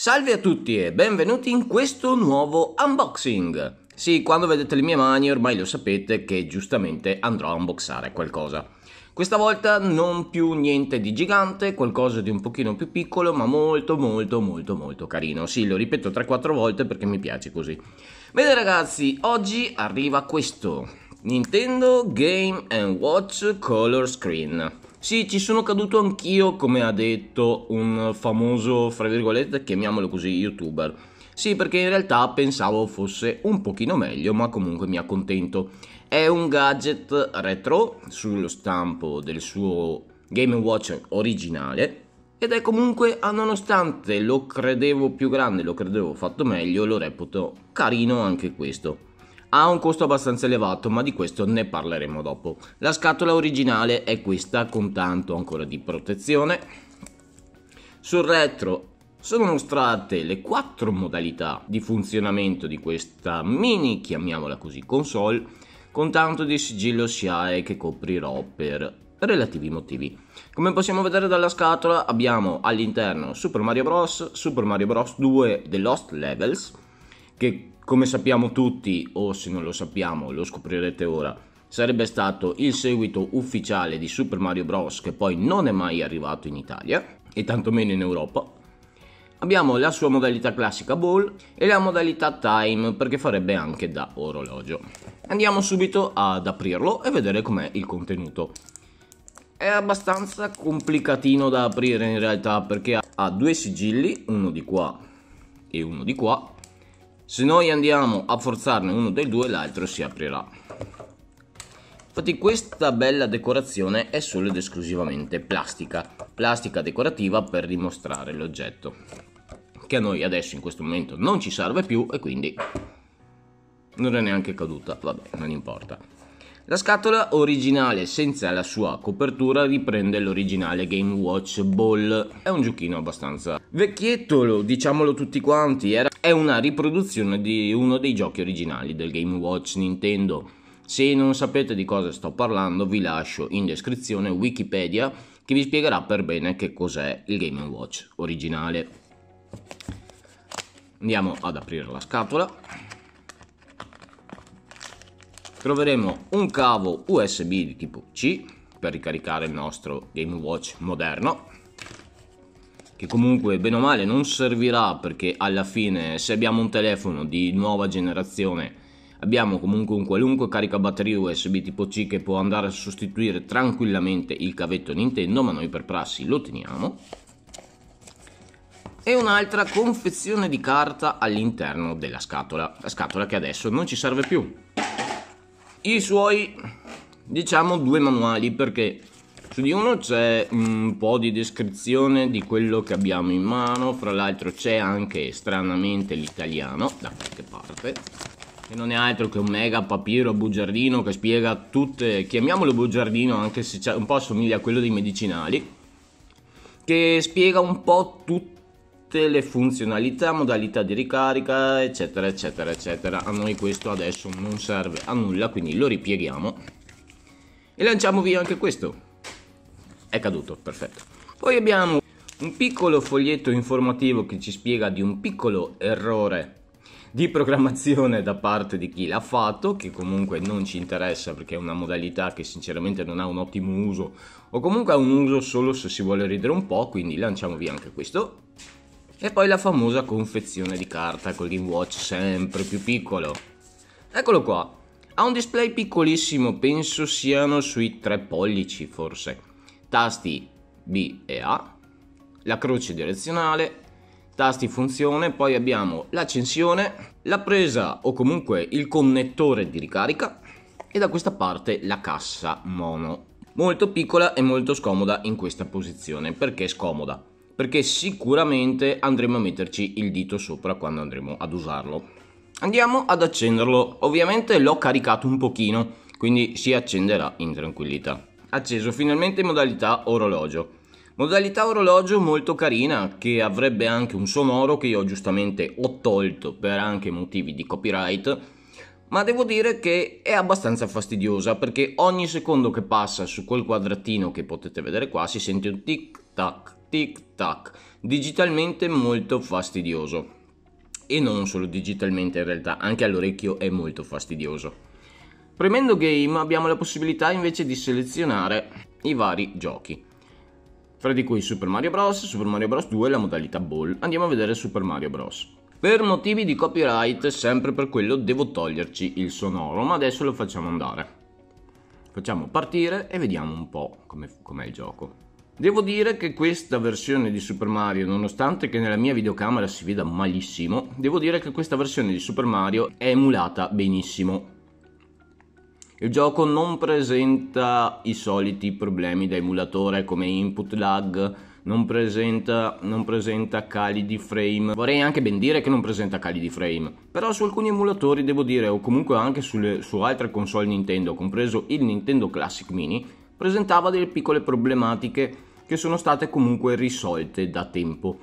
Salve a tutti e benvenuti in questo nuovo unboxing! Sì, quando vedete le mie mani ormai lo sapete che giustamente andrò a unboxare qualcosa. Questa volta non più niente di gigante, qualcosa di un pochino più piccolo, ma molto molto molto molto carino. Sì, lo ripeto 3-4 volte perché mi piace così. Bene ragazzi, oggi arriva questo Nintendo Game Watch Color Screen. Sì, ci sono caduto anch'io, come ha detto un famoso, fra virgolette, chiamiamolo così, youtuber sì, perché in realtà pensavo fosse un pochino meglio, ma comunque mi accontento. È un gadget retro sullo stampo del suo Game Watch originale ed è comunque, nonostante lo credevo più grande, lo credevo fatto meglio, lo reputo carino anche questo. Ha un costo abbastanza elevato, ma di questo ne parleremo dopo. La scatola originale è questa con tanto ancora di protezione. Sul retro sono mostrate le quattro modalità di funzionamento di questa mini, chiamiamola così, console, con tanto di sigillo SIAE che coprirò per relativi motivi. Come possiamo vedere dalla scatola abbiamo all'interno Super Mario Bros, Super Mario Bros 2 The Lost Levels, che come sappiamo tutti, o se non lo sappiamo lo scoprirete ora, sarebbe stato il seguito ufficiale di Super Mario Bros che poi non è mai arrivato in Italia e tantomeno in Europa. Abbiamo la sua modalità classica ball e la modalità time perché farebbe anche da orologio. Andiamo subito ad aprirlo e vedere com'è il contenuto. È abbastanza complicatino da aprire in realtà perché ha due sigilli, uno di qua e uno di qua. Se noi andiamo a forzarne uno dei due l'altro si aprirà. Infatti questa bella decorazione è solo ed esclusivamente plastica, plastica decorativa per dimostrare l'oggetto che a noi adesso in questo momento non ci serve più e quindi non è neanche caduta, vabbè, non importa. La scatola originale senza la sua copertura riprende l'originale Game Watch Ball. È un giochino abbastanza vecchietto, diciamolo tutti quanti, era... è una riproduzione di uno dei giochi originali del Game Watch Nintendo. Se non sapete di cosa sto parlando, vi lascio in descrizione Wikipedia che vi spiegherà per bene che cos'è il Game Watch originale andiamo ad aprire la scatola troveremo un cavo usb di tipo c per ricaricare il nostro game watch moderno che comunque bene o male non servirà perché alla fine se abbiamo un telefono di nuova generazione abbiamo comunque un qualunque caricabatteria USB tipo C che può andare a sostituire tranquillamente il cavetto Nintendo ma noi per prassi lo teniamo e un'altra confezione di carta all'interno della scatola, la scatola che adesso non ci serve più. I suoi, diciamo, due manuali perché su di uno c'è un po' di descrizione di quello che abbiamo in mano, fra l'altro c'è anche stranamente l'italiano da qualche parte, che non è altro che un mega papiro bugiardino che spiega tutte, chiamiamolo bugiardino anche se un po' assomiglia a quello dei medicinali, che spiega un po' tutte tutte le funzionalità, modalità di ricarica, eccetera, eccetera, eccetera. A noi questo adesso non serve a nulla, quindi lo ripieghiamo e lanciamo via anche questo. È caduto, perfetto. Poi abbiamo un piccolo foglietto informativo che ci spiega di un piccolo errore di programmazione da parte di chi l'ha fatto, che comunque non ci interessa perché è una modalità che sinceramente non ha un ottimo uso, o comunque ha un uso solo se si vuole ridere un po', quindi lanciamo via anche questo. E poi la famosa confezione di carta con l'inwatch sempre più piccolo. Eccolo qua, ha un display piccolissimo, penso siano sui 3 pollici forse. Tasti B e A, la croce direzionale, tasti funzione, poi abbiamo l'accensione, la presa o comunque il connettore di ricarica e da questa parte la cassa mono. Molto piccola e molto scomoda in questa posizione, perché scomoda? perché sicuramente andremo a metterci il dito sopra quando andremo ad usarlo. Andiamo ad accenderlo, ovviamente l'ho caricato un pochino, quindi si accenderà in tranquillità. Acceso finalmente in modalità orologio. Modalità orologio molto carina che avrebbe anche un sonoro che io giustamente ho tolto per anche motivi di copyright, ma devo dire che è abbastanza fastidiosa perché ogni secondo che passa su quel quadratino che potete vedere qua si sente un tic tac tic tac, digitalmente molto fastidioso. E non solo digitalmente in realtà, anche all'orecchio è molto fastidioso. Premendo game abbiamo la possibilità invece di selezionare i vari giochi. Fra di cui Super Mario Bros, Super Mario Bros 2 e la modalità Ball. Andiamo a vedere Super Mario Bros. Per motivi di copyright, sempre per quello, devo toglierci il sonoro, ma adesso lo facciamo andare. Facciamo partire e vediamo un po' com'è, com'è il gioco. Devo dire che questa versione di Super Mario, nonostante che nella mia videocamera si veda malissimo, devo dire che questa versione di Super Mario è emulata benissimo. Il gioco non presenta i soliti problemi da emulatore come input lag, non presenta, non presenta, cali di frame. Vorrei anche ben dire che non presenta cali di frame, però su alcuni emulatori devo dire, o comunque anche sulle, su altre console Nintendo, compreso il Nintendo Classic Mini, presentava delle piccole problematiche che sono state comunque risolte da tempo.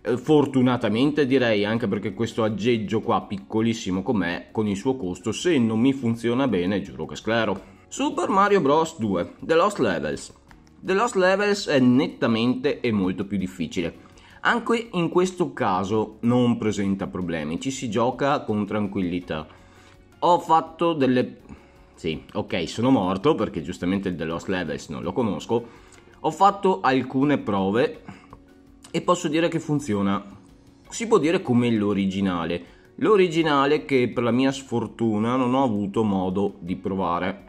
Eh, fortunatamente direi anche perché questo aggeggio qua piccolissimo com'è con il suo costo se non mi funziona bene giuro che sclero. Super Mario Bros 2 The Lost Levels The Lost Levels è nettamente e molto più difficile. Anche in questo caso non presenta problemi, ci si gioca con tranquillità. Ho fatto delle... Sì, ok, sono morto perché giustamente il The Lost Levels non lo conosco, ho fatto alcune prove e posso dire che funziona. Si può dire come l'originale. L'originale che per la mia sfortuna non ho avuto modo di provare.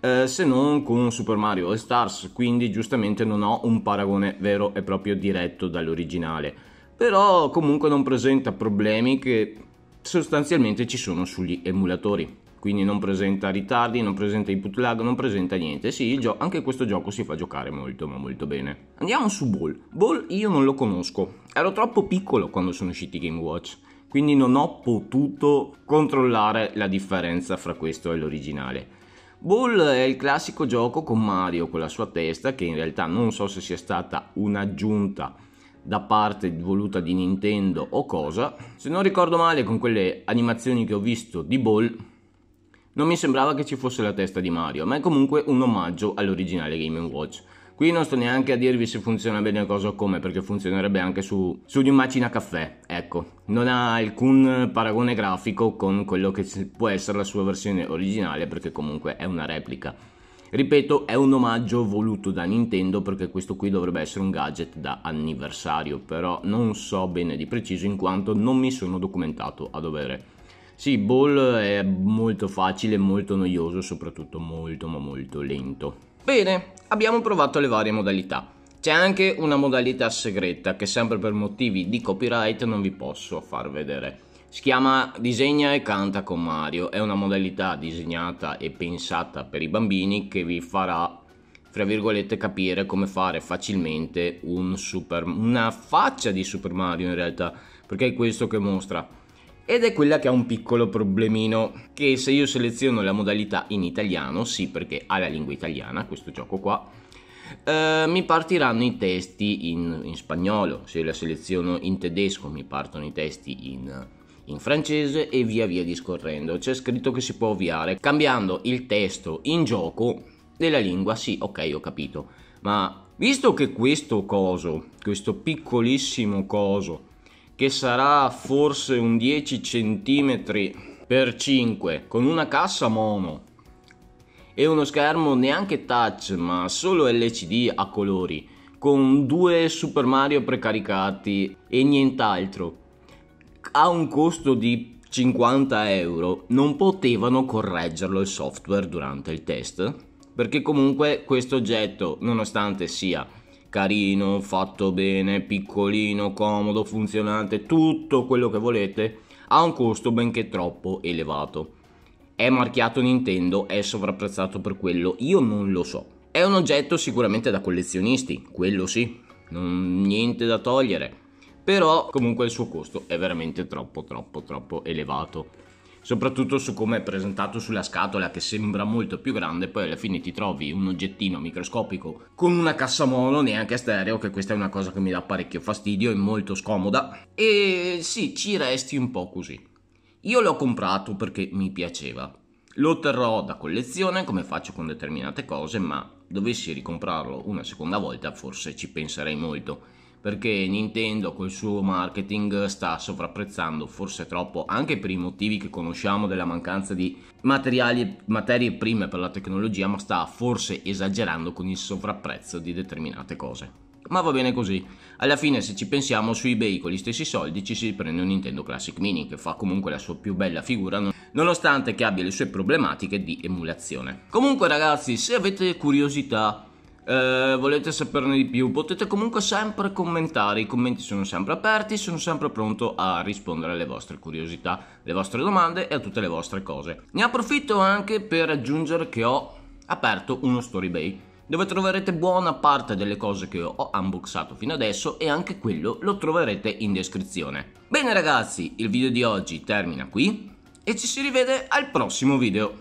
Eh, se non con Super Mario e Stars, quindi giustamente non ho un paragone vero e proprio diretto dall'originale. Però comunque non presenta problemi che sostanzialmente ci sono sugli emulatori quindi non presenta ritardi, non presenta input lag, non presenta niente. Sì, gio- anche questo gioco si fa giocare molto, ma molto bene. Andiamo su Ball. Ball io non lo conosco, ero troppo piccolo quando sono usciti Game Watch, quindi non ho potuto controllare la differenza fra questo e l'originale. Ball è il classico gioco con Mario con la sua testa, che in realtà non so se sia stata un'aggiunta da parte voluta di Nintendo o cosa. Se non ricordo male, con quelle animazioni che ho visto di Ball, non mi sembrava che ci fosse la testa di Mario, ma è comunque un omaggio all'originale Game Watch. Qui non sto neanche a dirvi se funziona bene la cosa o come, perché funzionerebbe anche su, su di un macina caffè, ecco. Non ha alcun paragone grafico con quello che può essere la sua versione originale, perché comunque è una replica. Ripeto, è un omaggio voluto da Nintendo perché questo qui dovrebbe essere un gadget da anniversario, però non so bene di preciso in quanto non mi sono documentato a dovere. Sì, Ball è molto facile, molto noioso, soprattutto molto ma molto lento. Bene, abbiamo provato le varie modalità. C'è anche una modalità segreta che sempre per motivi di copyright non vi posso far vedere. Si chiama Disegna e canta con Mario, è una modalità disegnata e pensata per i bambini che vi farà, fra virgolette, capire come fare facilmente un super, una faccia di Super Mario in realtà, perché è questo che mostra ed è quella che ha un piccolo problemino, che se io seleziono la modalità in italiano, sì perché ha la lingua italiana questo gioco qua, eh, mi partiranno i testi in, in, spagnolo, se la seleziono in tedesco mi partono i testi in, in francese e via via discorrendo. C'è scritto che si può ovviare cambiando il testo in gioco della lingua, sì ok ho capito, ma visto che questo coso, questo piccolissimo coso, che sarà forse un 10 cm x 5 con una cassa mono e uno schermo neanche touch ma solo LCD a colori con due Super Mario precaricati e nient'altro a un costo di 50 euro non potevano correggerlo il software durante il test perché comunque questo oggetto nonostante sia carino, fatto bene, piccolino, comodo, funzionante, tutto quello che volete, ha un costo benché troppo elevato. È marchiato Nintendo, è sovrapprezzato per quello, io non lo so. È un oggetto sicuramente da collezionisti, quello sì, non, niente da togliere. Però comunque il suo costo è veramente troppo troppo troppo elevato soprattutto su come è presentato sulla scatola che sembra molto più grande, poi alla fine ti trovi un oggettino microscopico con una cassa mono, neanche stereo, che questa è una cosa che mi dà parecchio fastidio e molto scomoda, e sì, ci resti un po' così. Io l'ho comprato perché mi piaceva. Lo terrò da collezione come faccio con determinate cose, ma dovessi ricomprarlo una seconda volta forse ci penserei molto perché Nintendo col suo marketing sta sovrapprezzando forse troppo anche per i motivi che conosciamo della mancanza di materiali, materie prime per la tecnologia, ma sta forse esagerando con il sovrapprezzo di determinate cose. Ma va bene così. Alla fine, se ci pensiamo, su eBay con gli stessi soldi ci si prende un Nintendo Classic Mini che fa comunque la sua più bella figura. nonostante che abbia le sue problematiche di emulazione. Comunque ragazzi, se avete curiosità eh, volete saperne di più, potete comunque sempre commentare, i commenti sono sempre aperti, sono sempre pronto a rispondere alle vostre curiosità, alle vostre domande e a tutte le vostre cose. Ne approfitto anche per aggiungere che ho aperto uno story bay dove troverete buona parte delle cose che ho unboxato fino adesso e anche quello lo troverete in descrizione. Bene ragazzi, il video di oggi termina qui e ci si rivede al prossimo video.